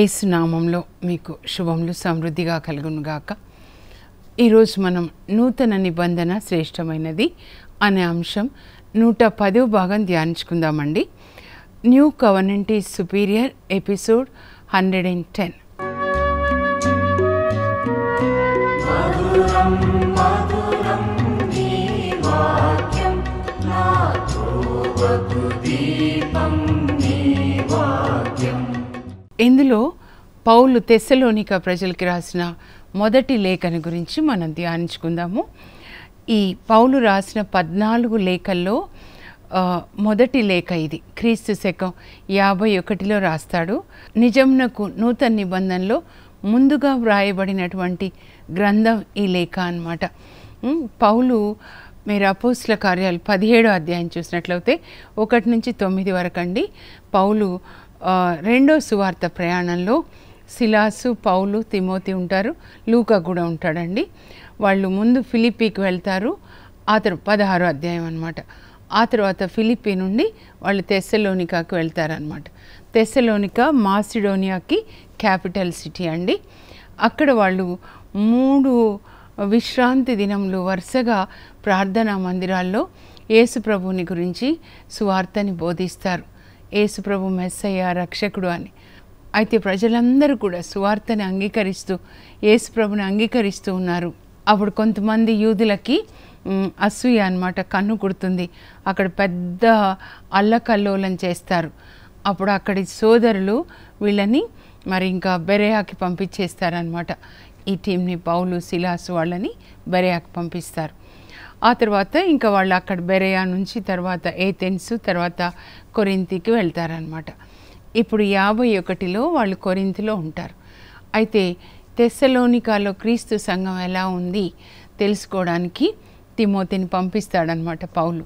ఏసునామంలో మీకు శుభములు సమృద్ధిగా కలుగునుగాక ఈరోజు మనం నూతన నిబంధన శ్రేష్టమైనది అనే అంశం నూట పదవ భాగం ధ్యానించుకుందామండి new covenant superior episode hundred and ten ఇందులో పౌలు తెస్సలోనిక ప్రజలకి రాసిన మొదటి లేఖను గురించి మనం ధ్యానించుకుందాము ఈ పౌలు రాసిన పద్నాలుగు లేఖల్లో మొదటి లేఖ ఇది క్రీస్తు శకం యాభై ఒకటిలో రాస్తాడు నిజమునకు నూతన నిబంధనలో ముందుగా వ్రాయబడినటువంటి గ్రంథం ఈ లేఖ అనమాట పౌలు మీరు అపోస్ల కార్యాలు పదిహేడో అధ్యాయం చూసినట్లయితే ఒకటి నుంచి తొమ్మిది వరకు అండి పౌలు రెండో సువార్త ప్రయాణంలో శిలాసు పౌలు తిమోతి ఉంటారు లూకా కూడా ఉంటాడండి వాళ్ళు ముందు ఫిలిపీకి వెళ్తారు ఆ తర్వాత పదహారో అధ్యాయం అనమాట ఆ తర్వాత ఫిలిపీ నుండి వాళ్ళు తెస్సలోనికాకి వెళ్తారనమాట తెస్సలోనిక మాసిడోనియాకి క్యాపిటల్ సిటీ అండి అక్కడ వాళ్ళు మూడు విశ్రాంతి దినంలో వరుసగా ప్రార్థనా మందిరాల్లో యేసుప్రభుని గురించి సువార్తని బోధిస్తారు ఏసుప్రభు మెస్సయ్య రక్షకుడు అని అయితే ప్రజలందరూ కూడా సువార్తని అంగీకరిస్తూ ఏసుప్రభుని అంగీకరిస్తూ ఉన్నారు అప్పుడు కొంతమంది యూదులకి అసూయ అనమాట కన్ను కుడుతుంది అక్కడ పెద్ద అల్లకల్లోలం చేస్తారు అప్పుడు అక్కడి సోదరులు వీళ్ళని మరి ఇంకా బెరయాకి పంపించేస్తారనమాట ఈ టీంని పౌలు శిలాసు వాళ్ళని బెరయాకి పంపిస్తారు ఆ తర్వాత ఇంకా వాళ్ళు అక్కడ బెరయా నుంచి తర్వాత ఏథెన్స్ తర్వాత కొరింతికి వెళ్తారనమాట ఇప్పుడు యాభై ఒకటిలో వాళ్ళు కొరింతిలో ఉంటారు అయితే తెస్సలోనికాలో క్రీస్తు సంఘం ఎలా ఉంది తెలుసుకోవడానికి తిమోతిని పంపిస్తాడనమాట పౌలు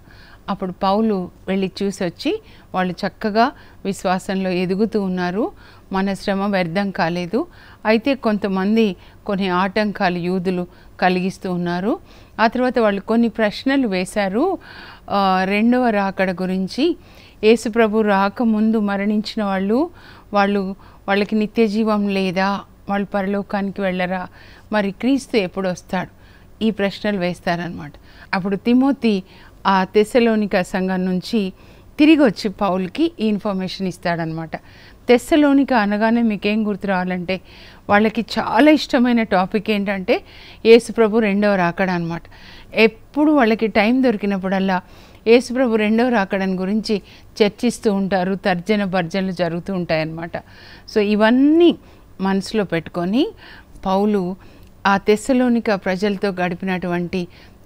అప్పుడు పౌలు వెళ్ళి చూసి వచ్చి వాళ్ళు చక్కగా విశ్వాసంలో ఎదుగుతూ ఉన్నారు మన శ్రమ వ్యర్థం కాలేదు అయితే కొంతమంది కొన్ని ఆటంకాలు యూదులు కలిగిస్తూ ఉన్నారు ఆ తర్వాత వాళ్ళు కొన్ని ప్రశ్నలు వేశారు రెండవ రాకడ గురించి యేసుప్రభు రాకముందు మరణించిన వాళ్ళు వాళ్ళు వాళ్ళకి నిత్య జీవం లేదా వాళ్ళు పరలోకానికి వెళ్ళరా మరి క్రీస్తు ఎప్పుడు వస్తాడు ఈ ప్రశ్నలు వేస్తారనమాట అప్పుడు తిమోతి ఆ తెశలోనిక సంఘం నుంచి తిరిగి వచ్చి పౌల్కి ఈ ఇన్ఫర్మేషన్ ఇస్తాడనమాట తెస్సలోనికి అనగానే మీకేం గుర్తు రావాలంటే వాళ్ళకి చాలా ఇష్టమైన టాపిక్ ఏంటంటే యేసుప్రభు రెండవ రాకడ అనమాట ఎప్పుడు వాళ్ళకి టైం దొరికినప్పుడల్లా యేసుప్రభు రెండవ రాకడని గురించి చర్చిస్తూ ఉంటారు తర్జన భర్జనలు జరుగుతూ ఉంటాయన్నమాట సో ఇవన్నీ మనసులో పెట్టుకొని పౌలు ఆ తెస్సలోనిక ప్రజలతో గడిపినటువంటి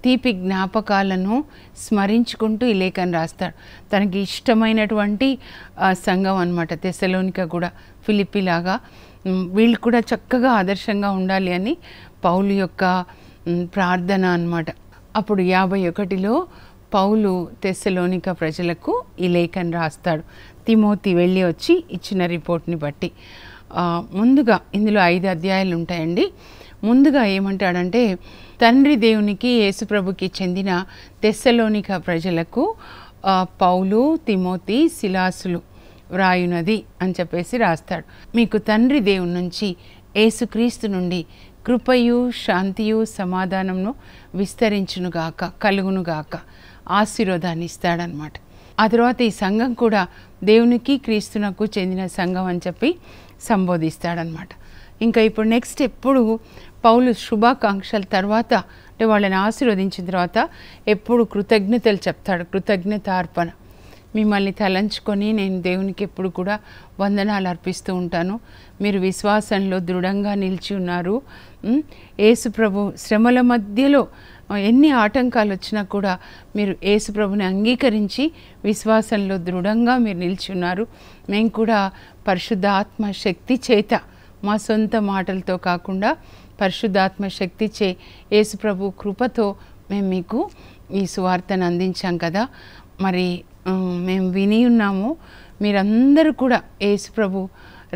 తీపి జ్ఞాపకాలను స్మరించుకుంటూ ఈ లేఖను రాస్తాడు తనకి ఇష్టమైనటువంటి సంఘం అనమాట తెసలోనిక కూడా ఫిలిపిలాగా వీళ్ళు కూడా చక్కగా ఆదర్శంగా ఉండాలి అని పౌలు యొక్క ప్రార్థన అనమాట అప్పుడు యాభై ఒకటిలో పౌలు తెస్సలోనిక ప్రజలకు ఈ లేఖను రాస్తాడు తిమోతి వెళ్ళి వచ్చి ఇచ్చిన రిపోర్ట్ని బట్టి ముందుగా ఇందులో ఐదు అధ్యాయాలు ఉంటాయండి ముందుగా ఏమంటాడంటే తండ్రి దేవునికి యేసుప్రభుకి చెందిన తెస్సలోనిక ప్రజలకు పౌలు తిమోతి శిలాసులు వ్రాయునది అని చెప్పేసి రాస్తాడు మీకు తండ్రి దేవుని నుంచి యేసుక్రీస్తు నుండి కృపయు శాంతియు సమాధానంను విస్తరించునుగాక కలుగునుగాక ఆశీర్వాదాన్ని ఇస్తాడనమాట ఆ తర్వాత ఈ సంఘం కూడా దేవునికి క్రీస్తునకు చెందిన సంఘం అని చెప్పి సంబోధిస్తాడనమాట ఇంకా ఇప్పుడు నెక్స్ట్ ఎప్పుడు పౌలు శుభాకాంక్షల తర్వాత అంటే వాళ్ళని ఆశీర్వదించిన తర్వాత ఎప్పుడు కృతజ్ఞతలు చెప్తాడు కృతజ్ఞత అర్పణ మిమ్మల్ని తలంచుకొని నేను దేవునికి ఎప్పుడు కూడా వందనాలు అర్పిస్తూ ఉంటాను మీరు విశ్వాసంలో దృఢంగా నిలిచి ఉన్నారు ఏసుప్రభు శ్రమల మధ్యలో ఎన్ని ఆటంకాలు వచ్చినా కూడా మీరు ఏసుప్రభుని అంగీకరించి విశ్వాసంలో దృఢంగా మీరు నిలిచి ఉన్నారు మేము కూడా పరిశుద్ధ ఆత్మ శక్తి చేత మా సొంత మాటలతో కాకుండా పరిశుద్ధాత్మ శక్తిచే యేసుప్రభు కృపతో మేము మీకు ఈ సువార్తను అందించాం కదా మరి మేము విని ఉన్నాము మీరందరూ కూడా యేసుప్రభు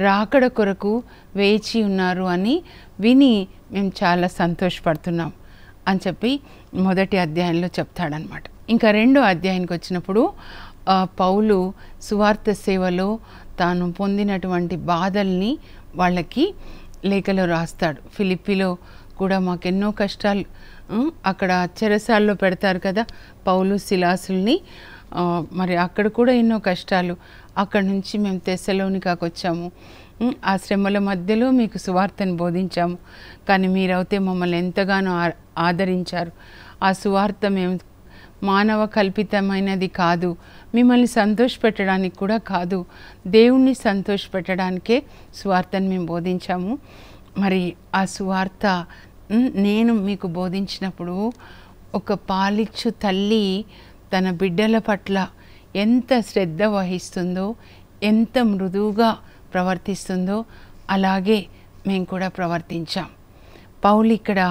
రాకడ కొరకు వేచి ఉన్నారు అని విని మేము చాలా సంతోషపడుతున్నాం అని చెప్పి మొదటి అధ్యాయంలో చెప్తాడనమాట ఇంకా రెండో అధ్యాయానికి వచ్చినప్పుడు పౌలు సువార్త సేవలో తాను పొందినటువంటి బాధల్ని వాళ్ళకి లేఖలో రాస్తాడు ఫిలిపిలో కూడా మాకెన్నో కష్టాలు అక్కడ చెరసాల్లో పెడతారు కదా పౌలు శిలాసుల్ని మరి అక్కడ కూడా ఎన్నో కష్టాలు అక్కడ నుంచి మేము తెస్సలోనికాకు వచ్చాము ఆ శ్రమల మధ్యలో మీకు సువార్తను బోధించాము కానీ మీరైతే మమ్మల్ని ఎంతగానో ఆదరించారు ఆ సువార్త మేము మానవ కల్పితమైనది కాదు మిమ్మల్ని సంతోషపెట్టడానికి కూడా కాదు దేవుణ్ణి సంతోషపెట్టడానికే సువార్తను మేము బోధించాము మరి ఆ సువార్త నేను మీకు బోధించినప్పుడు ఒక పాలిచ్చు తల్లి తన బిడ్డల పట్ల ఎంత శ్రద్ధ వహిస్తుందో ఎంత మృదువుగా ప్రవర్తిస్తుందో అలాగే మేము కూడా ప్రవర్తించాం పౌలు ఇక్కడ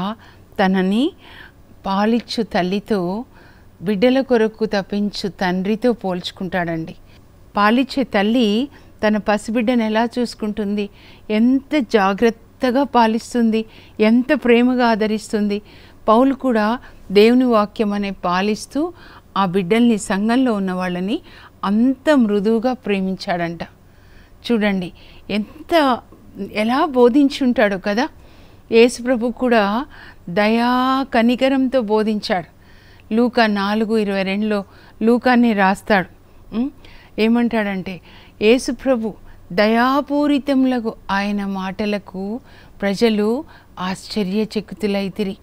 తనని పాలిచ్చు తల్లితో బిడ్డల కొరకు తప్పించు తండ్రితో పోల్చుకుంటాడండి పాలిచ్చే తల్లి తన పసిబిడ్డను ఎలా చూసుకుంటుంది ఎంత జాగ్రత్తగా పాలిస్తుంది ఎంత ప్రేమగా ఆదరిస్తుంది పౌలు కూడా దేవుని వాక్యం అనే పాలిస్తూ ఆ బిడ్డల్ని సంఘంలో ఉన్న వాళ్ళని అంత మృదువుగా ప్రేమించాడంట చూడండి ఎంత ఎలా బోధించుంటాడో కదా యేసుప్రభు కూడా దయా కనికరంతో బోధించాడు లూకా నాలుగు ఇరవై రెండులో లూకాన్ని రాస్తాడు ఏమంటాడంటే యేసుప్రభు దయాపూరితములకు ఆయన మాటలకు ప్రజలు ఆశ్చర్యచకితులైతిరి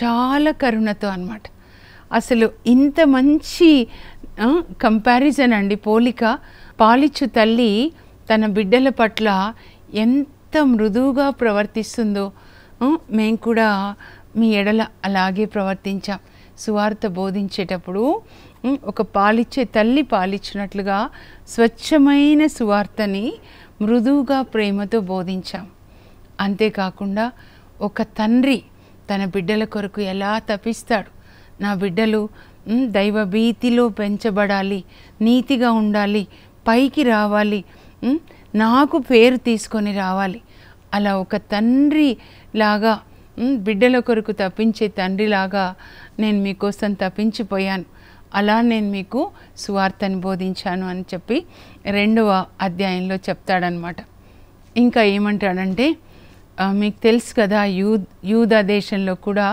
చాలా కరుణతో అనమాట అసలు ఇంత మంచి కంపారిజన్ అండి పోలిక పాలిచ్చు తల్లి తన బిడ్డల పట్ల ఎంత మృదువుగా ప్రవర్తిస్తుందో మేము కూడా మీ ఎడల అలాగే ప్రవర్తించాం సువార్త బోధించేటప్పుడు ఒక పాలిచ్చే తల్లి పాలిచ్చినట్లుగా స్వచ్ఛమైన సువార్తని మృదువుగా ప్రేమతో బోధించాం అంతేకాకుండా ఒక తండ్రి తన బిడ్డల కొరకు ఎలా తప్పిస్తాడు నా బిడ్డలు దైవభీతిలో పెంచబడాలి నీతిగా ఉండాలి పైకి రావాలి నాకు పేరు తీసుకొని రావాలి అలా ఒక తండ్రి లాగా బిడ్డల కొరకు తప్పించే తండ్రిలాగా నేను మీకోసం తప్పించిపోయాను అలా నేను మీకు సువార్తను బోధించాను అని చెప్పి రెండవ అధ్యాయంలో చెప్తాడనమాట ఇంకా ఏమంటాడంటే మీకు తెలుసు కదా యూ యూదా దేశంలో కూడా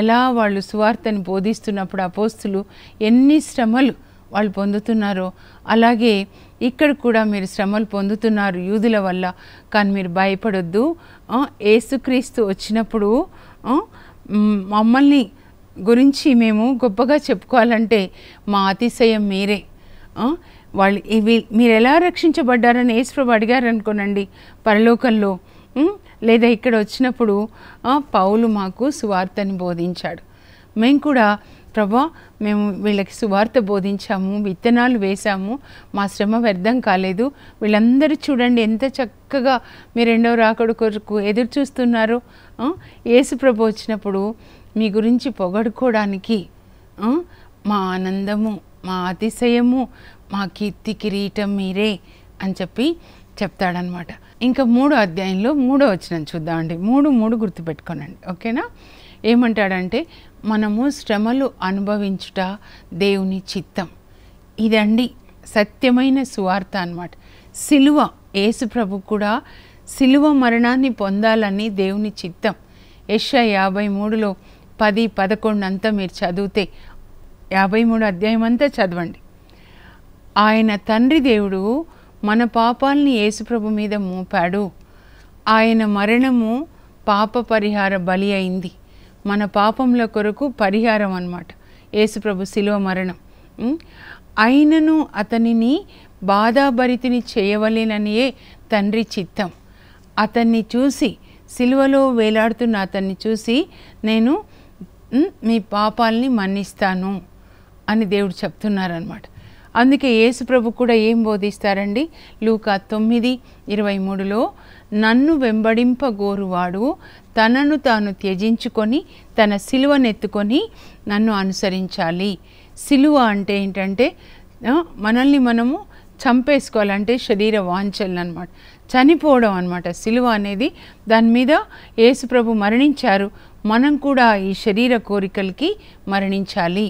ఎలా వాళ్ళు సువార్తను బోధిస్తున్నప్పుడు అపోస్తులు ఎన్ని శ్రమలు వాళ్ళు పొందుతున్నారో అలాగే ఇక్కడ కూడా మీరు శ్రమలు పొందుతున్నారు యూదుల వల్ల కానీ మీరు భయపడొద్దు ఏసుక్రీస్తు వచ్చినప్పుడు మమ్మల్ని గురించి మేము గొప్పగా చెప్పుకోవాలంటే మా అతిశయం మీరే వాళ్ళు ఇవి మీరు ఎలా రక్షించబడ్డారని ఏసుప్రభు అడిగారు అనుకోనండి పరలోకంలో లేదా ఇక్కడ వచ్చినప్పుడు పౌలు మాకు సువార్తని బోధించాడు మేము కూడా ప్రభా మేము వీళ్ళకి సువార్త బోధించాము విత్తనాలు వేశాము మా శ్రమ వ్యర్థం కాలేదు వీళ్ళందరూ చూడండి ఎంత చక్కగా మీ రెండవ రాకడు కొరకు ఎదురు చూస్తున్నారు యేసుప్రభు వచ్చినప్పుడు మీ గురించి పొగడుకోవడానికి మా ఆనందము మా అతిశయము మా కీర్తి కిరీటం మీరే అని చెప్పి చెప్తాడనమాట ఇంకా మూడో అధ్యాయంలో మూడో వచ్చిన చూద్దామండి మూడు మూడు గుర్తుపెట్టుకోనండి ఓకేనా ఏమంటాడంటే మనము శ్రమలు అనుభవించుట దేవుని చిత్తం ఇదండి సత్యమైన సువార్త అనమాట సిలువ యేసుప్రభు కూడా సిలువ మరణాన్ని పొందాలని దేవుని చిత్తం యశ యాభై మూడులో పది పదకొండు అంతా మీరు చదివితే యాభై మూడు అధ్యాయం అంతా చదవండి ఆయన తండ్రి దేవుడు మన పాపాలని యేసుప్రభు మీద మోపాడు ఆయన మరణము పాప పరిహార బలి అయింది మన పాపముల కొరకు పరిహారం అన్నమాట యేసుప్రభు శిలువ మరణం అయినను అతనిని బాధాభరితిని చేయవలేననియే తండ్రి చిత్తం అతన్ని చూసి సిలువలో వేలాడుతున్న అతన్ని చూసి నేను మీ పాపాలని మన్నిస్తాను అని దేవుడు చెప్తున్నారనమాట అందుకే యేసుప్రభు కూడా ఏం బోధిస్తారండి లూకా తొమ్మిది ఇరవై మూడులో నన్ను వెంబడింపగోరువాడు తనను తాను త్యజించుకొని తన సిలువనెత్తుకొని నన్ను అనుసరించాలి సిలువ అంటే ఏంటంటే మనల్ని మనము చంపేసుకోవాలంటే శరీర వాంఛలు అనమాట చనిపోవడం అనమాట సిలువ అనేది దాని మీద యేసుప్రభు మరణించారు మనం కూడా ఈ శరీర కోరికలకి మరణించాలి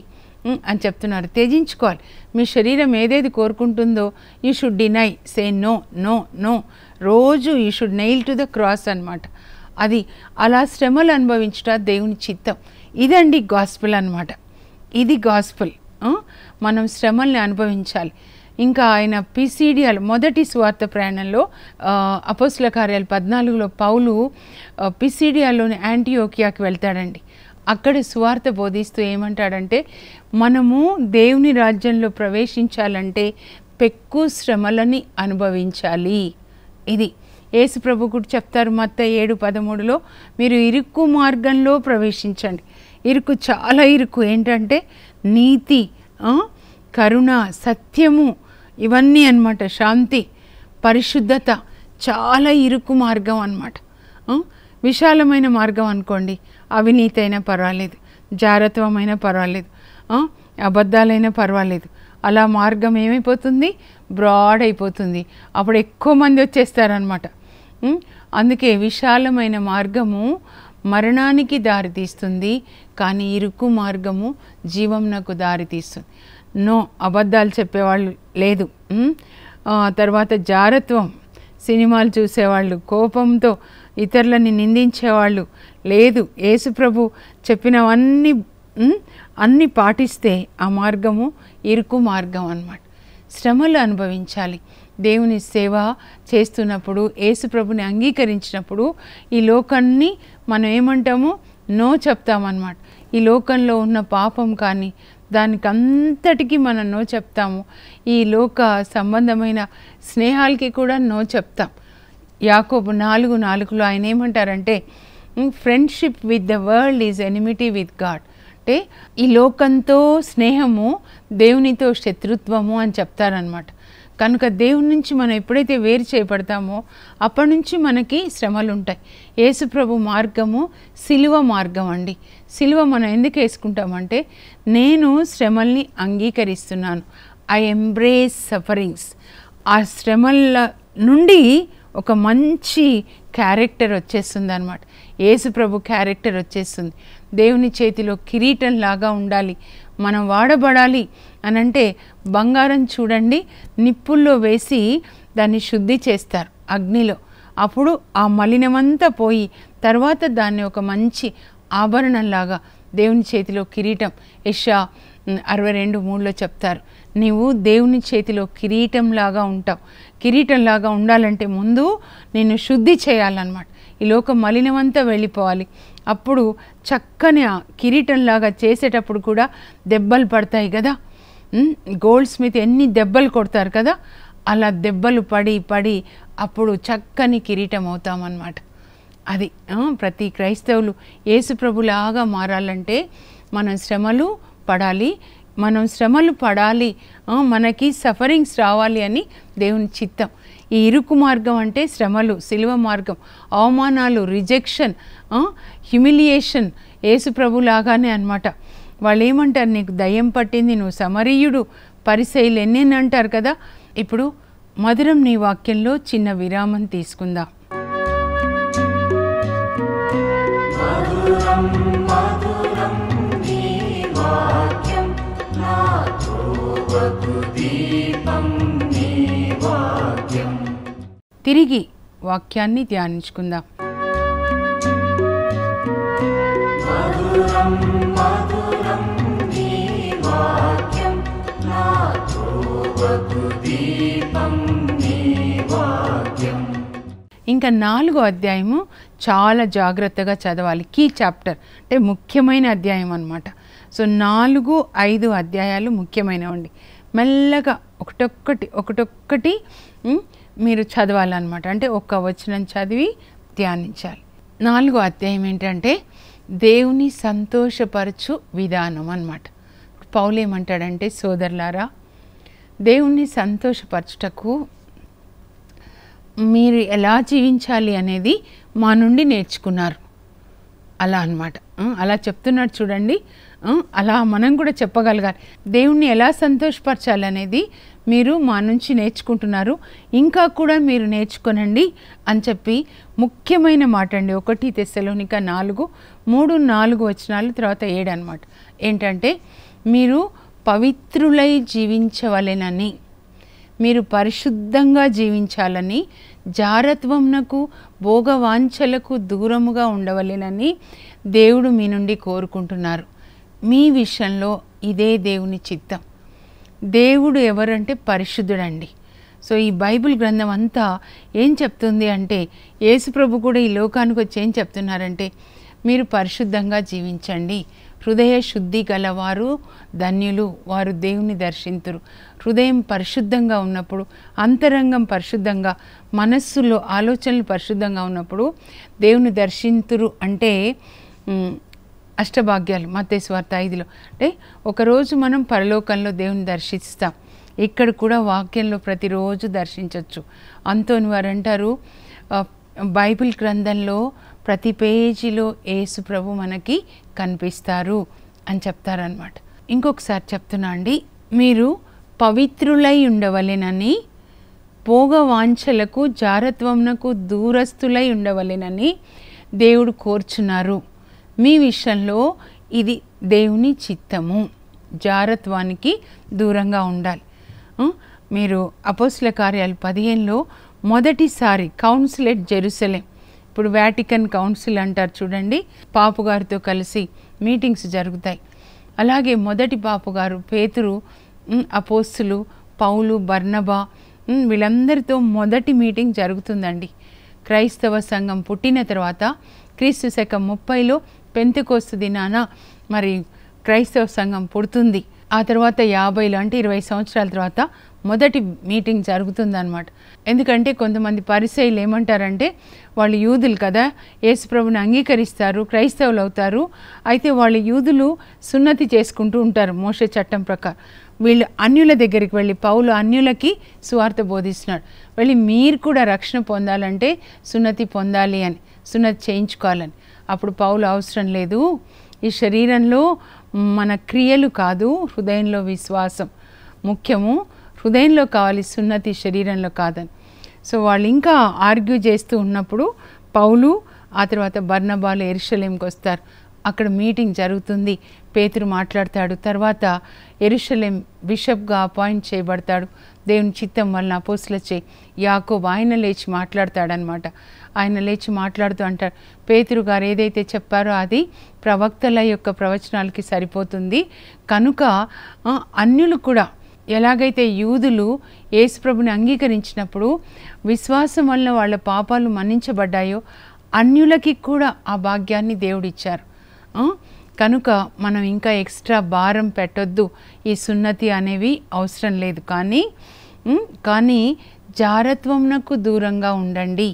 అని చెప్తున్నారు త్యజించుకోవాలి మీ శరీరం ఏదేది కోరుకుంటుందో you should deny say no no no రోజు you should nail to the cross అనమాట అది అలా శ్రమలు అనుభవించట దేవుని చిత్తం ఇదండి గాస్పుల్ అనమాట ఇది గాస్పుల్ మనం శ్రమల్ని అనుభవించాలి ఇంకా ఆయన పిసిడిఎల్ మొదటి స్వార్థ ప్రయాణంలో అపోస్ల కార్యాలు పద్నాలుగులో పౌలు పిసిడిఎల్లోని యాంటీయోకియాకి వెళ్తాడండి అక్కడ స్వార్థ బోధిస్తూ ఏమంటాడంటే మనము దేవుని రాజ్యంలో ప్రవేశించాలంటే పెక్కు శ్రమలని అనుభవించాలి ఇది యేసు ప్రభు కూడా చెప్తారు మత్త ఏడు పదమూడులో మీరు ఇరుక్కు మార్గంలో ప్రవేశించండి ఇరుకు చాలా ఇరుకు ఏంటంటే నీతి కరుణ సత్యము ఇవన్నీ అనమాట శాంతి పరిశుద్ధత చాలా ఇరుకు మార్గం అనమాట విశాలమైన మార్గం అనుకోండి అవినీతి అయినా పర్వాలేదు జారత్వమైనా పర్వాలేదు అబద్ధాలైనా పర్వాలేదు అలా మార్గం ఏమైపోతుంది బ్రాడ్ అయిపోతుంది అప్పుడు ఎక్కువ మంది వచ్చేస్తారనమాట అందుకే విశాలమైన మార్గము మరణానికి దారితీస్తుంది కానీ ఇరుకు మార్గము జీవంనకు దారితీస్తుంది నో అబద్ధాలు చెప్పేవాళ్ళు లేదు తర్వాత జారత్వం సినిమాలు చూసేవాళ్ళు కోపంతో ఇతరులని నిందించేవాళ్ళు లేదు యేసుప్రభు చెప్పినవన్నీ అన్నీ పాటిస్తే ఆ మార్గము ఇరుకు మార్గం అన్నమాట శ్రమలు అనుభవించాలి దేవుని సేవ చేస్తున్నప్పుడు యేసుప్రభుని అంగీకరించినప్పుడు ఈ లోకాన్ని మనం ఏమంటాము నో చెప్తామన్నమాట ఈ లోకంలో ఉన్న పాపం కానీ దానికంతటికి మనం నో చెప్తాము ఈ లోక సంబంధమైన స్నేహాలకి కూడా నో చెప్తాం యాకోబు నాలుగు నాలుగులో ఆయన ఏమంటారంటే friendship with the world is enmity with God అంటే ఈ లోకంతో స్నేహము దేవునితో శత్రుత్వము అని చెప్తారనమాట కనుక దేవుని నుంచి మనం ఎప్పుడైతే వేరు చేయబడతామో అప్పటి నుంచి మనకి శ్రమలు ఉంటాయి యేసుప్రభు మార్గము సిలువ మార్గం అండి సిలువ మనం ఎందుకు వేసుకుంటామంటే నేను శ్రమల్ని అంగీకరిస్తున్నాను ఐ ఎంబ్రేస్ సఫరింగ్స్ ఆ శ్రమల నుండి ఒక మంచి క్యారెక్టర్ వచ్చేస్తుంది అనమాట యేసుప్రభు క్యారెక్టర్ వచ్చేస్తుంది దేవుని చేతిలో కిరీటం లాగా ఉండాలి మనం వాడబడాలి అని అంటే బంగారం చూడండి నిప్పుల్లో వేసి దాన్ని శుద్ధి చేస్తారు అగ్నిలో అప్పుడు ఆ మలినమంతా పోయి తర్వాత దాన్ని ఒక మంచి ఆభరణంలాగా దేవుని చేతిలో కిరీటం యషా అరవై రెండు మూడులో చెప్తారు నీవు దేవుని చేతిలో కిరీటంలాగా ఉంటావు కిరీటంలాగా ఉండాలంటే ముందు నేను శుద్ధి చేయాలన్నమాట ఈ లోక మలినమంతా వెళ్ళిపోవాలి అప్పుడు చక్కని కిరీటంలాగా చేసేటప్పుడు కూడా దెబ్బలు పడతాయి కదా గోల్డ్ స్మిత్ ఎన్ని దెబ్బలు కొడతారు కదా అలా దెబ్బలు పడి పడి అప్పుడు చక్కని కిరీటం అవుతామన్నమాట అది ప్రతి క్రైస్తవులు ప్రభులాగా మారాలంటే మనం శ్రమలు పడాలి మనం శ్రమలు పడాలి మనకి సఫరింగ్స్ రావాలి అని దేవుని చిత్తం ఈ ఇరుకు మార్గం అంటే శ్రమలు సిలువ మార్గం అవమానాలు రిజెక్షన్ హ్యుమిలియేషన్ హ్యూమిలియేషన్ లాగానే అనమాట వాళ్ళు ఏమంటారు నీకు దయ్యం పట్టింది నువ్వు సమరీయుడు పరిశైలు ఎన్నేనంటారు కదా ఇప్పుడు మధురం నీ వాక్యంలో చిన్న విరామం తీసుకుందాం తిరిగి వాక్యాన్ని ధ్యానించుకుందాం ఇంకా నాలుగో అధ్యాయము చాలా జాగ్రత్తగా చదవాలి కీ చాప్టర్ అంటే ముఖ్యమైన అధ్యాయం అనమాట సో నాలుగు ఐదు అధ్యాయాలు ముఖ్యమైనవండి మెల్లగా ఒకటొక్కటి ఒకటొక్కటి మీరు చదవాలన్నమాట అంటే ఒక్క వచనం చదివి ధ్యానించాలి నాలుగో అధ్యాయం ఏంటంటే దేవుని సంతోషపరచు విధానం అనమాట పౌలేమంటాడంటే సోదరులారా దేవుణ్ణి సంతోషపరచుటకు మీరు ఎలా జీవించాలి అనేది మా నుండి నేర్చుకున్నారు అలా అనమాట అలా చెప్తున్నాడు చూడండి అలా మనం కూడా చెప్పగలగాలి దేవుణ్ణి ఎలా సంతోషపరచాలనేది మీరు మా నుంచి నేర్చుకుంటున్నారు ఇంకా కూడా మీరు నేర్చుకోనండి అని చెప్పి ముఖ్యమైన మాట అండి ఒకటి తెస్సలోనిక నాలుగు మూడు నాలుగు వచనాలు తర్వాత ఏడు అనమాట ఏంటంటే మీరు పవిత్రులై జీవించవలెనని మీరు పరిశుద్ధంగా జీవించాలని జారత్వంనకు భోగవాంఛలకు దూరముగా ఉండవలెనని దేవుడు మీ నుండి కోరుకుంటున్నారు మీ విషయంలో ఇదే దేవుని చిత్తం దేవుడు ఎవరంటే పరిశుద్ధుడండి సో ఈ బైబిల్ గ్రంథం అంతా ఏం చెప్తుంది అంటే యేసుప్రభు కూడా ఈ లోకానికి వచ్చి ఏం చెప్తున్నారంటే మీరు పరిశుద్ధంగా జీవించండి హృదయ శుద్ధి గలవారు ధన్యులు వారు దేవుని దర్శింతురు హృదయం పరిశుద్ధంగా ఉన్నప్పుడు అంతరంగం పరిశుద్ధంగా మనస్సులో ఆలోచనలు పరిశుద్ధంగా ఉన్నప్పుడు దేవుని దర్శింతురు అంటే అష్టభాగ్యాలు మతేశ్వార్త ఐదులో అంటే ఒకరోజు మనం పరలోకంలో దేవుని దర్శిస్తాం ఇక్కడ కూడా వాక్యంలో ప్రతిరోజు దర్శించవచ్చు అంతోని వారు అంటారు బైబిల్ గ్రంథంలో ప్రతి పేజీలో యేసు ప్రభు మనకి కనిపిస్తారు అని చెప్తారనమాట ఇంకొకసారి చెప్తున్నా అండి మీరు పవిత్రులై ఉండవలెనని పోగ వాంఛలకు జారత్వమునకు దూరస్తులై ఉండవలెనని దేవుడు కోర్చున్నారు మీ విషయంలో ఇది దేవుని చిత్తము జారత్వానికి దూరంగా ఉండాలి మీరు అపోస్ల కార్యాలు పదిహేనులో మొదటిసారి కౌన్సిలెట్ జెరూసలేం ఇప్పుడు వాటికన్ కౌన్సిల్ అంటారు చూడండి పాపు గారితో కలిసి మీటింగ్స్ జరుగుతాయి అలాగే మొదటి పాపు గారు పేతురు అపోస్తులు పౌలు బర్నబా వీళ్ళందరితో మొదటి మీటింగ్ జరుగుతుందండి క్రైస్తవ సంఘం పుట్టిన తర్వాత క్రీస్తు శకం ముప్పైలో పెంతుకోస్తు దినాన మరి క్రైస్తవ సంఘం పుడుతుంది ఆ తర్వాత యాభైలు అంటే ఇరవై సంవత్సరాల తర్వాత మొదటి మీటింగ్ జరుగుతుందన్నమాట ఎందుకంటే కొంతమంది పరిశైలు ఏమంటారంటే వాళ్ళు యూదులు కదా యేసుప్రభుని అంగీకరిస్తారు క్రైస్తవులు అవుతారు అయితే వాళ్ళు యూదులు సున్నతి చేసుకుంటూ ఉంటారు మోసే చట్టం ప్రకారం వీళ్ళు అన్యుల దగ్గరికి వెళ్ళి పౌలు అన్యులకి సువార్త బోధిస్తున్నాడు వెళ్ళి మీరు కూడా రక్షణ పొందాలంటే సున్నతి పొందాలి అని సున్నతి చేయించుకోవాలని అప్పుడు పౌలు అవసరం లేదు ఈ శరీరంలో మన క్రియలు కాదు హృదయంలో విశ్వాసం ముఖ్యము హృదయంలో కావాలి సున్నతి శరీరంలో కాదని సో వాళ్ళు ఇంకా ఆర్గ్యూ చేస్తూ ఉన్నప్పుడు పౌలు ఆ తర్వాత బర్ణబాలు ఎరుషలేంకి వస్తారు అక్కడ మీటింగ్ జరుగుతుంది పేతురు మాట్లాడతాడు తర్వాత ఎరుషలేం బిషప్గా అపాయింట్ చేయబడతాడు దేవుని చిత్తం వలన అపోసులచే యాకోబు ఆయన లేచి మాట్లాడతాడనమాట ఆయన లేచి మాట్లాడుతూ అంటారు పేతురు గారు ఏదైతే చెప్పారో అది ప్రవక్తల యొక్క ప్రవచనాలకి సరిపోతుంది కనుక అన్యులు కూడా ఎలాగైతే యూదులు యేసుప్రభుని అంగీకరించినప్పుడు విశ్వాసం వల్ల వాళ్ళ పాపాలు మన్నించబడ్డాయో అన్యులకి కూడా ఆ భాగ్యాన్ని దేవుడిచ్చారు కనుక మనం ఇంకా ఎక్స్ట్రా భారం పెట్టొద్దు ఈ సున్నతి అనేవి అవసరం లేదు కానీ కానీ జారత్వంనకు దూరంగా ఉండండి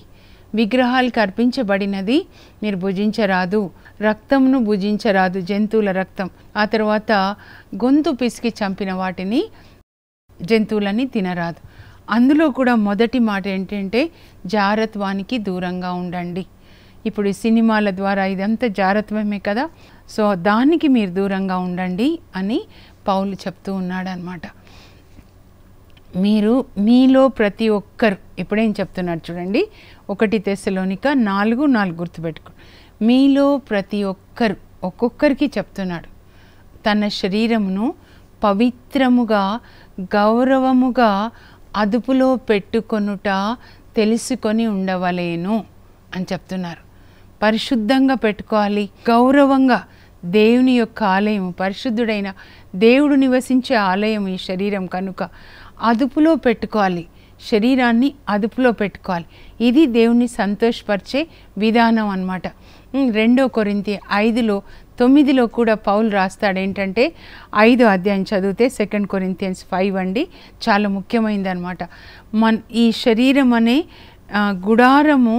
విగ్రహాలకు అర్పించబడినది మీరు భుజించరాదు రక్తంను భుజించరాదు జంతువుల రక్తం ఆ తర్వాత గొంతు పిసికి చంపిన వాటిని జంతువులని తినరాదు అందులో కూడా మొదటి మాట ఏంటంటే జారత్వానికి దూరంగా ఉండండి ఇప్పుడు సినిమాల ద్వారా ఇదంతా జారత్వమే కదా సో దానికి మీరు దూరంగా ఉండండి అని పౌలు చెప్తూ ఉన్నాడు అనమాట మీరు మీలో ప్రతి ఒక్కరు ఇప్పుడేం చెప్తున్నారు చూడండి ఒకటి తెశలోనిక నాలుగు నాలుగు గుర్తుపెట్టుకో మీలో ప్రతి ఒక్కరు ఒక్కొక్కరికి చెప్తున్నాడు తన శరీరమును పవిత్రముగా గౌరవముగా అదుపులో పెట్టుకొనుట తెలుసుకొని ఉండవలేను అని చెప్తున్నారు పరిశుద్ధంగా పెట్టుకోవాలి గౌరవంగా దేవుని యొక్క ఆలయం పరిశుద్ధుడైన దేవుడు నివసించే ఆలయం ఈ శరీరం కనుక అదుపులో పెట్టుకోవాలి శరీరాన్ని అదుపులో పెట్టుకోవాలి ఇది దేవుణ్ణి సంతోషపరిచే విధానం అనమాట రెండో కొరింతి ఐదులో తొమ్మిదిలో కూడా పౌలు రాస్తాడు ఏంటంటే ఐదో అధ్యాయం చదివితే సెకండ్ కొరింతియన్స్ ఫైవ్ అండి చాలా ముఖ్యమైనది అనమాట మన ఈ శరీరం అనే గుడారము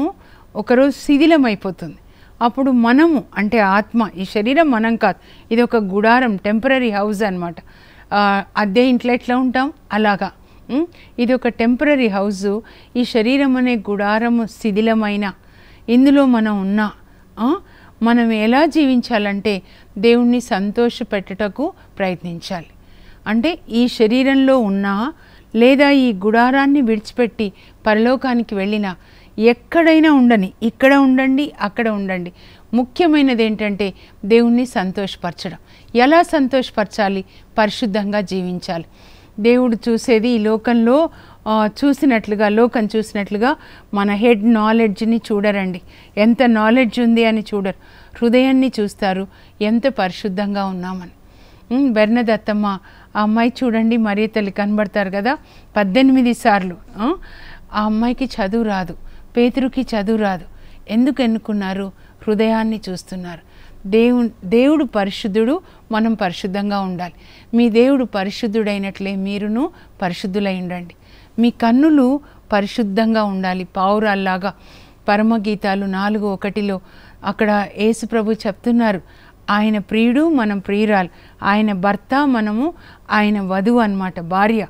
ఒకరోజు శిథిలమైపోతుంది అప్పుడు మనము అంటే ఆత్మ ఈ శరీరం మనం కాదు ఇది ఒక గుడారం టెంపరీ హౌస్ అనమాట అద్దె ఇంట్లో ఎట్లా ఉంటాం అలాగా ఇది ఒక టెంపరీ హౌస్ ఈ శరీరం అనే గుడారము శిథిలమైన ఇందులో మనం ఉన్నా మనం ఎలా జీవించాలంటే దేవుణ్ణి సంతోష ప్రయత్నించాలి అంటే ఈ శరీరంలో ఉన్నా లేదా ఈ గుడారాన్ని విడిచిపెట్టి పరలోకానికి వెళ్ళినా ఎక్కడైనా ఉండని ఇక్కడ ఉండండి అక్కడ ఉండండి ముఖ్యమైనది ఏంటంటే దేవుణ్ణి సంతోషపరచడం ఎలా సంతోషపరచాలి పరిశుద్ధంగా జీవించాలి దేవుడు చూసేది ఈ లోకంలో చూసినట్లుగా లోకం చూసినట్లుగా మన హెడ్ నాలెడ్జ్ని చూడరండి ఎంత నాలెడ్జ్ ఉంది అని చూడరు హృదయాన్ని చూస్తారు ఎంత పరిశుద్ధంగా ఉన్నామని బెర్నదత్తమ్మ ఆ అమ్మాయి చూడండి మరీ తల్లి కనబడతారు కదా పద్దెనిమిది సార్లు ఆ అమ్మాయికి చదువు రాదు పేతురుకి చదువు రాదు ఎందుకు ఎన్నుకున్నారు హృదయాన్ని చూస్తున్నారు దేవు దేవుడు పరిశుద్ధుడు మనం పరిశుద్ధంగా ఉండాలి మీ దేవుడు పరిశుద్ధుడైనట్లే మీరును పరిశుద్ధులై ఉండండి మీ కన్నులు పరిశుద్ధంగా ఉండాలి పావురాల్లాగా పరమగీతాలు నాలుగు ఒకటిలో అక్కడ యేసుప్రభు చెప్తున్నారు ఆయన ప్రియుడు మనం ప్రియురాలు ఆయన భర్త మనము ఆయన వధువు అనమాట భార్య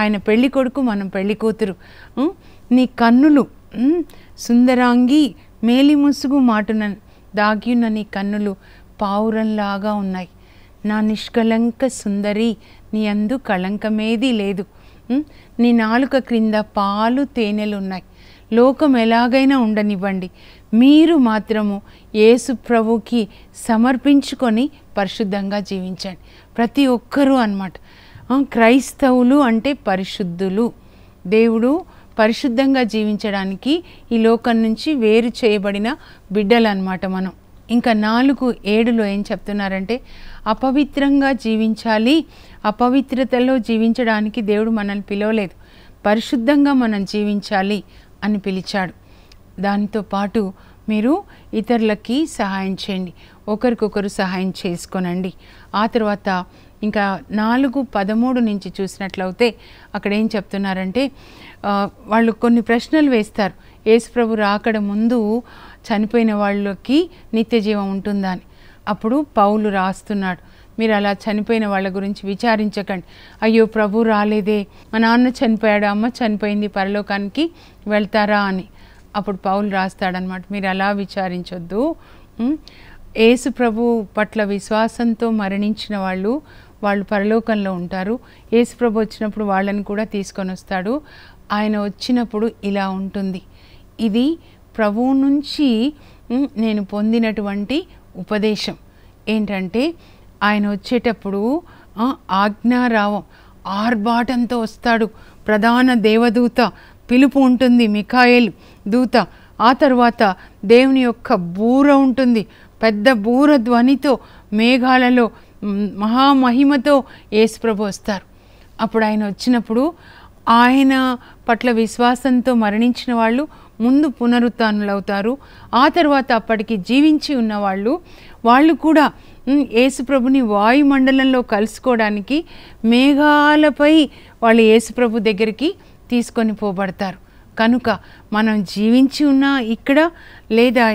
ఆయన పెళ్ళి కొడుకు మనం పెళ్ళి కూతురు నీ కన్నులు సుందరాంగి మేలి ముసుగు మాటున దాగిన నీ కన్నులు పావురంలాగా ఉన్నాయి నా నిష్కలంక సుందరి నీ అందు కళంకమేది లేదు నీ నాలుక క్రింద పాలు తేనెలు ఉన్నాయి లోకం ఎలాగైనా ఉండనివ్వండి మీరు మాత్రము యేసు ప్రభుకి సమర్పించుకొని పరిశుద్ధంగా జీవించండి ప్రతి ఒక్కరూ అనమాట క్రైస్తవులు అంటే పరిశుద్ధులు దేవుడు పరిశుద్ధంగా జీవించడానికి ఈ లోకం నుంచి వేరు చేయబడిన బిడ్డలు అనమాట మనం ఇంకా నాలుగు ఏడులో ఏం చెప్తున్నారంటే అపవిత్రంగా జీవించాలి అపవిత్రతలో జీవించడానికి దేవుడు మనల్ని పిలవలేదు పరిశుద్ధంగా మనం జీవించాలి అని పిలిచాడు దానితో పాటు మీరు ఇతరులకి సహాయం చేయండి ఒకరికొకరు సహాయం చేసుకోనండి ఆ తర్వాత ఇంకా నాలుగు పదమూడు నుంచి చూసినట్లయితే అక్కడ ఏం చెప్తున్నారంటే వాళ్ళు కొన్ని ప్రశ్నలు వేస్తారు యేసుప్రభు రాకడ ముందు చనిపోయిన వాళ్ళకి నిత్య జీవం ఉంటుందా అని అప్పుడు పౌలు రాస్తున్నాడు మీరు అలా చనిపోయిన వాళ్ళ గురించి విచారించకండి అయ్యో ప్రభు రాలేదే మా నాన్న చనిపోయాడు అమ్మ చనిపోయింది పరలోకానికి వెళ్తారా అని అప్పుడు పౌలు రాస్తాడనమాట మీరు అలా విచారించొద్దు ఏసు ప్రభు పట్ల విశ్వాసంతో మరణించిన వాళ్ళు వాళ్ళు పరలోకంలో ఉంటారు యేసుప్రభు వచ్చినప్పుడు వాళ్ళని కూడా తీసుకొని వస్తాడు ఆయన వచ్చినప్పుడు ఇలా ఉంటుంది ఇది ప్రభువు నుంచి నేను పొందినటువంటి ఉపదేశం ఏంటంటే ఆయన వచ్చేటప్పుడు ఆజ్ఞారావం ఆర్భాటంతో వస్తాడు ప్రధాన దేవదూత పిలుపు ఉంటుంది మిఖాయిల్ దూత ఆ తర్వాత దేవుని యొక్క బూర ఉంటుంది పెద్ద బూర ధ్వనితో మేఘాలలో మహామహిమతో యేసుప్రభు వస్తారు అప్పుడు ఆయన వచ్చినప్పుడు ఆయన పట్ల విశ్వాసంతో మరణించిన వాళ్ళు ముందు అవుతారు ఆ తర్వాత అప్పటికి జీవించి ఉన్నవాళ్ళు వాళ్ళు కూడా యేసుప్రభుని వాయుమండలంలో కలుసుకోవడానికి మేఘాలపై వాళ్ళు యేసుప్రభు దగ్గరికి తీసుకొని పోబడతారు కనుక మనం జీవించి ఉన్న ఇక్కడ లేదా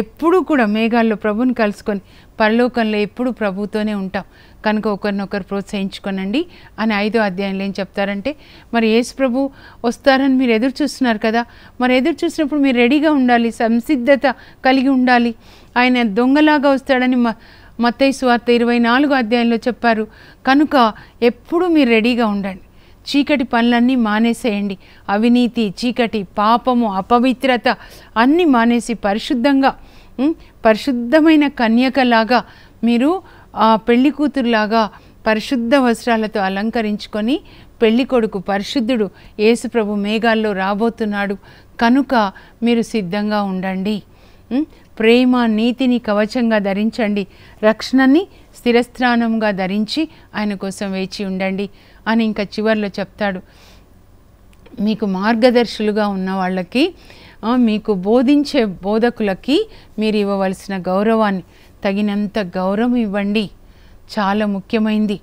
ఎప్పుడూ కూడా మేఘాల్లో ప్రభుని కలుసుకొని పరలోకంలో ఎప్పుడు ప్రభుతోనే ఉంటాం కనుక ఒకరినొకరు ప్రోత్సహించుకోనండి అని ఐదో అధ్యాయంలో ఏం చెప్తారంటే మరి యేసు ప్రభు వస్తారని మీరు ఎదురు చూస్తున్నారు కదా మరి ఎదురు చూసినప్పుడు మీరు రెడీగా ఉండాలి సంసిద్ధత కలిగి ఉండాలి ఆయన దొంగలాగా వస్తాడని మా మత్తయ్య ఇరవై నాలుగో అధ్యాయంలో చెప్పారు కనుక ఎప్పుడు మీరు రెడీగా ఉండండి చీకటి పనులన్నీ మానేసేయండి అవినీతి చీకటి పాపము అపవిత్రత అన్నీ మానేసి పరిశుద్ధంగా పరిశుద్ధమైన కన్యకలాగా మీరు పెళ్లి కూతురులాగా పరిశుద్ధ వస్త్రాలతో అలంకరించుకొని పెళ్లి కొడుకు పరిశుద్ధుడు యేసుప్రభు మేఘాల్లో రాబోతున్నాడు కనుక మీరు సిద్ధంగా ఉండండి ప్రేమ నీతిని కవచంగా ధరించండి రక్షణని స్థిరస్థానంగా ధరించి ఆయన కోసం వేచి ఉండండి అని ఇంకా చివరిలో చెప్తాడు మీకు మార్గదర్శులుగా ఉన్న వాళ్ళకి మీకు బోధించే బోధకులకి మీరు ఇవ్వవలసిన గౌరవాన్ని తగినంత గౌరవం ఇవ్వండి చాలా ముఖ్యమైంది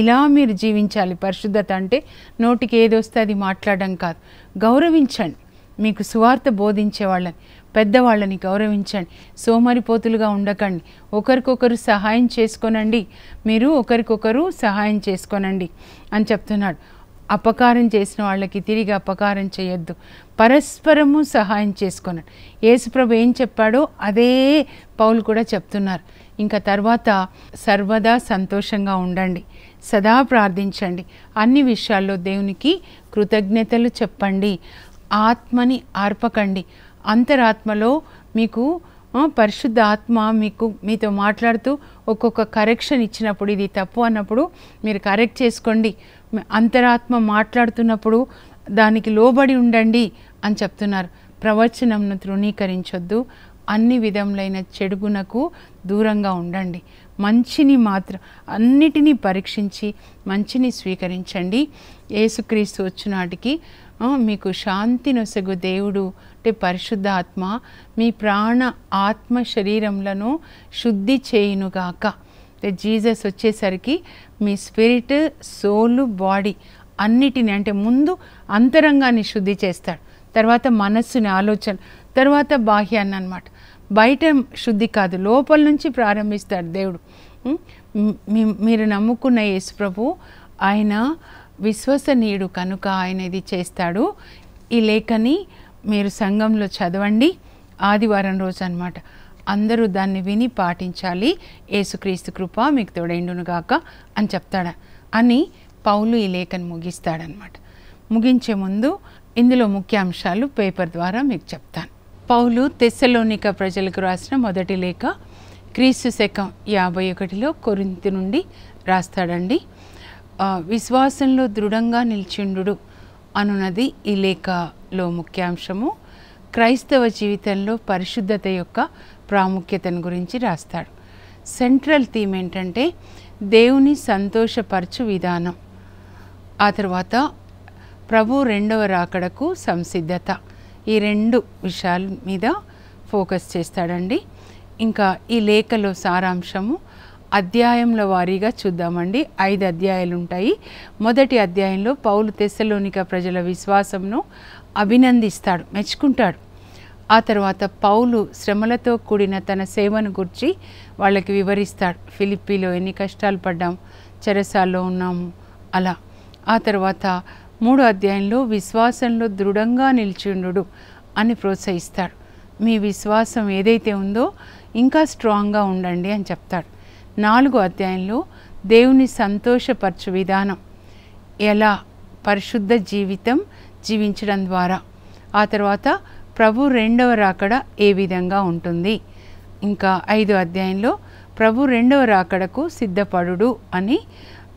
ఇలా మీరు జీవించాలి పరిశుద్ధత అంటే నోటికి వస్తే అది మాట్లాడడం కాదు గౌరవించండి మీకు సువార్త బోధించే వాళ్ళని పెద్దవాళ్ళని గౌరవించండి సోమరిపోతులుగా ఉండకండి ఒకరికొకరు సహాయం చేసుకోనండి మీరు ఒకరికొకరు సహాయం చేసుకోనండి అని చెప్తున్నాడు అపకారం చేసిన వాళ్ళకి తిరిగి అపకారం చేయొద్దు పరస్పరము సహాయం చేసుకున్నాడు యేసుప్రభు ఏం చెప్పాడో అదే పౌలు కూడా చెప్తున్నారు ఇంకా తర్వాత సర్వదా సంతోషంగా ఉండండి సదా ప్రార్థించండి అన్ని విషయాల్లో దేవునికి కృతజ్ఞతలు చెప్పండి ఆత్మని ఆర్పకండి అంతరాత్మలో మీకు పరిశుద్ధ ఆత్మ మీకు మీతో మాట్లాడుతూ ఒక్కొక్క కరెక్షన్ ఇచ్చినప్పుడు ఇది తప్పు అన్నప్పుడు మీరు కరెక్ట్ చేసుకోండి అంతరాత్మ మాట్లాడుతున్నప్పుడు దానికి లోబడి ఉండండి అని చెప్తున్నారు ప్రవచనంను తృణీకరించొద్దు అన్ని విధములైన చెడుగునకు దూరంగా ఉండండి మంచిని మాత్రం అన్నిటినీ పరీక్షించి మంచిని స్వీకరించండి ఏసుక్రీస్తు వచ్చినాటికి మీకు శాంతి నొసగు దేవుడు అంటే పరిశుద్ధాత్మ మీ ప్రాణ ఆత్మ శరీరంలను శుద్ధి చేయునుగాక అంటే జీసస్ వచ్చేసరికి మీ స్పిరిట్ సోల్ బాడీ అన్నిటిని అంటే ముందు అంతరంగాన్ని శుద్ధి చేస్తాడు తర్వాత మనస్సుని ఆలోచన తర్వాత బాహ్యాన్ని అనమాట బయట శుద్ధి కాదు లోపల నుంచి ప్రారంభిస్తాడు దేవుడు మీరు నమ్ముకున్న యేసుప్రభు ఆయన విశ్వసనీయుడు కనుక ఆయన ఇది చేస్తాడు ఈ లేఖని మీరు సంఘంలో చదవండి ఆదివారం రోజు అనమాట అందరూ దాన్ని విని పాటించాలి ఏసుక్రీస్తు కృప మీకు తోడైండునుగాక అని చెప్తాడా అని పౌలు ఈ లేఖను ముగిస్తాడనమాట ముగించే ముందు ఇందులో ముఖ్యాంశాలు పేపర్ ద్వారా మీకు చెప్తాను పౌలు తెస్సలోనిక ప్రజలకు రాసిన మొదటి లేఖ క్రీస్తు శకం యాభై ఒకటిలో కొరింతి నుండి రాస్తాడండి విశ్వాసంలో దృఢంగా నిల్చిండు అనున్నది ఈ లేఖలో ముఖ్యాంశము క్రైస్తవ జీవితంలో పరిశుద్ధత యొక్క ప్రాముఖ్యతను గురించి రాస్తాడు సెంట్రల్ థీమ్ ఏంటంటే దేవుని సంతోషపరచు విధానం ఆ తర్వాత ప్రభు రెండవ రాకడకు సంసిద్ధత ఈ రెండు విషయాల మీద ఫోకస్ చేస్తాడండి ఇంకా ఈ లేఖలో సారాంశము అధ్యాయంల వారీగా చూద్దామండి ఐదు అధ్యాయాలు ఉంటాయి మొదటి అధ్యాయంలో పౌలు తెస్సలోనిక ప్రజల విశ్వాసంను అభినందిస్తాడు మెచ్చుకుంటాడు ఆ తర్వాత పౌలు శ్రమలతో కూడిన తన సేవను గుర్చి వాళ్ళకి వివరిస్తాడు ఫిలిప్పీలో ఎన్ని కష్టాలు పడ్డాం చెరసాల్లో ఉన్నాము అలా ఆ తర్వాత మూడో అధ్యాయంలో విశ్వాసంలో దృఢంగా నిల్చుండు అని ప్రోత్సహిస్తాడు మీ విశ్వాసం ఏదైతే ఉందో ఇంకా స్ట్రాంగ్గా ఉండండి అని చెప్తాడు నాలుగో అధ్యాయంలో దేవుని సంతోషపరచు విధానం ఎలా పరిశుద్ధ జీవితం జీవించడం ద్వారా ఆ తర్వాత ప్రభు రెండవ రాకడ ఏ విధంగా ఉంటుంది ఇంకా ఐదో అధ్యాయంలో ప్రభు రెండవ రాకడకు సిద్ధపడు అని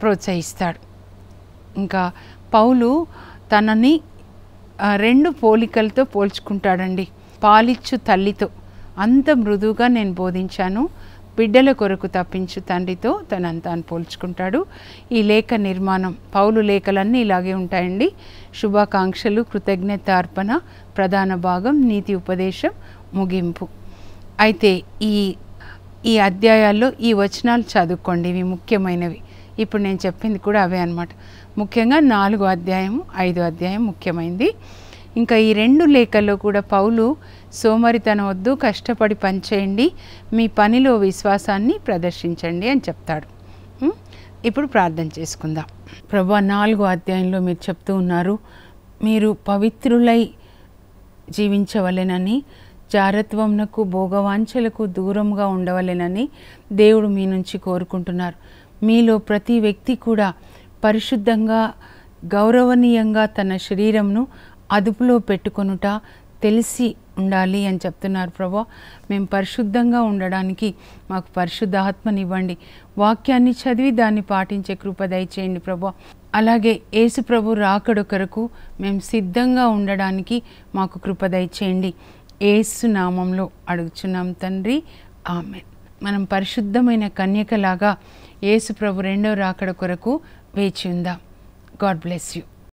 ప్రోత్సహిస్తాడు ఇంకా పౌలు తనని రెండు పోలికలతో పోల్చుకుంటాడండి పాలిచ్చు తల్లితో అంత మృదువుగా నేను బోధించాను బిడ్డల కొరకు తప్పించు తండ్రితో తనంతాను పోల్చుకుంటాడు ఈ లేఖ నిర్మాణం పౌలు లేఖలన్నీ ఇలాగే ఉంటాయండి శుభాకాంక్షలు కృతజ్ఞత అర్పణ ప్రధాన భాగం నీతి ఉపదేశం ముగింపు అయితే ఈ ఈ అధ్యాయాల్లో ఈ వచనాలు చదువుకోండి ఇవి ముఖ్యమైనవి ఇప్పుడు నేను చెప్పింది కూడా అవే అనమాట ముఖ్యంగా నాలుగో అధ్యాయం ఐదో అధ్యాయం ముఖ్యమైనది ఇంకా ఈ రెండు లేఖల్లో కూడా పౌలు సోమరితనం వద్దు కష్టపడి పనిచేయండి మీ పనిలో విశ్వాసాన్ని ప్రదర్శించండి అని చెప్తాడు ఇప్పుడు ప్రార్థన చేసుకుందాం ప్రభు నాలుగో అధ్యాయంలో మీరు చెప్తూ ఉన్నారు మీరు పవిత్రులై జీవించవలెనని జారత్వంకు భోగవాంఛలకు దూరంగా ఉండవలెనని దేవుడు మీ నుంచి కోరుకుంటున్నారు మీలో ప్రతి వ్యక్తి కూడా పరిశుద్ధంగా గౌరవనీయంగా తన శరీరంను అదుపులో పెట్టుకొనుట తెలిసి ఉండాలి అని చెప్తున్నారు ప్రభా మేము పరిశుద్ధంగా ఉండడానికి మాకు పరిశుద్ధాత్మనివ్వండి వాక్యాన్ని చదివి దాన్ని పాటించే కృప దయచేయండి ప్రభా అలాగే యేసు ప్రభు రాకడు కొరకు మేము సిద్ధంగా ఉండడానికి మాకు కృప దయచేయండి ఏసు నామంలో అడుగుచున్నాం తండ్రి ఆమె మనం పరిశుద్ధమైన కన్యకలాగా యేసు ప్రభు రెండో రాకడ కొరకు వేచి ఉందా గాడ్ బ్లెస్ యూ